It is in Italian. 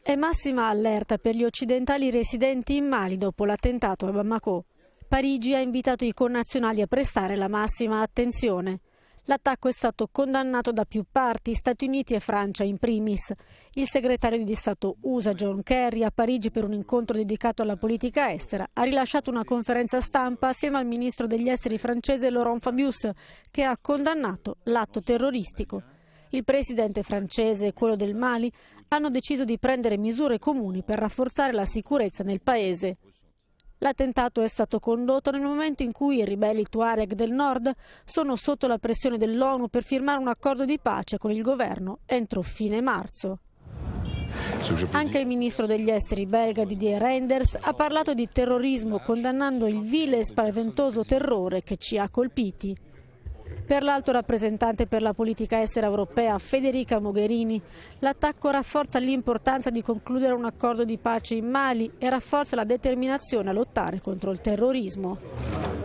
È massima allerta per gli occidentali residenti in Mali dopo l'attentato a Bamako. Parigi ha invitato i connazionali a prestare la massima attenzione. L'attacco è stato condannato da più parti, Stati Uniti e Francia in primis. Il segretario di Stato USA John Kerry a Parigi per un incontro dedicato alla politica estera ha rilasciato una conferenza stampa assieme al ministro degli esteri francese Laurent Fabius che ha condannato l'atto terroristico il presidente francese e quello del Mali hanno deciso di prendere misure comuni per rafforzare la sicurezza nel paese. L'attentato è stato condotto nel momento in cui i ribelli Tuareg del Nord sono sotto la pressione dell'ONU per firmare un accordo di pace con il governo entro fine marzo. Anche il ministro degli esteri belga Didier Reinders ha parlato di terrorismo condannando il vile e spaventoso terrore che ci ha colpiti. Per l'alto rappresentante per la politica estera europea Federica Mogherini, l'attacco rafforza l'importanza di concludere un accordo di pace in Mali e rafforza la determinazione a lottare contro il terrorismo.